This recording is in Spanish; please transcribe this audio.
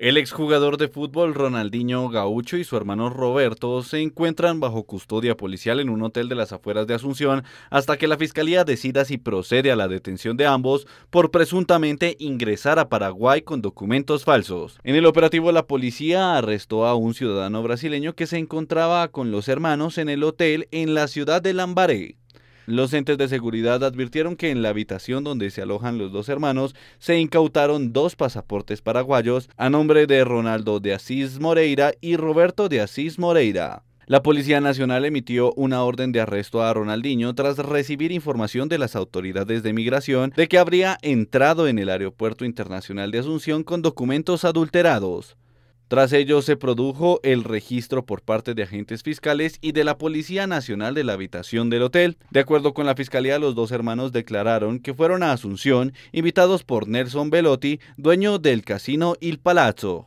El exjugador de fútbol Ronaldinho Gaucho y su hermano Roberto se encuentran bajo custodia policial en un hotel de las afueras de Asunción hasta que la fiscalía decida si procede a la detención de ambos por presuntamente ingresar a Paraguay con documentos falsos. En el operativo la policía arrestó a un ciudadano brasileño que se encontraba con los hermanos en el hotel en la ciudad de Lambaré. Los entes de seguridad advirtieron que en la habitación donde se alojan los dos hermanos se incautaron dos pasaportes paraguayos a nombre de Ronaldo de Asís Moreira y Roberto de Asís Moreira. La Policía Nacional emitió una orden de arresto a Ronaldinho tras recibir información de las autoridades de migración de que habría entrado en el Aeropuerto Internacional de Asunción con documentos adulterados. Tras ello se produjo el registro por parte de agentes fiscales y de la Policía Nacional de la habitación del hotel. De acuerdo con la fiscalía, los dos hermanos declararon que fueron a Asunción invitados por Nelson Velotti, dueño del casino Il Palazzo.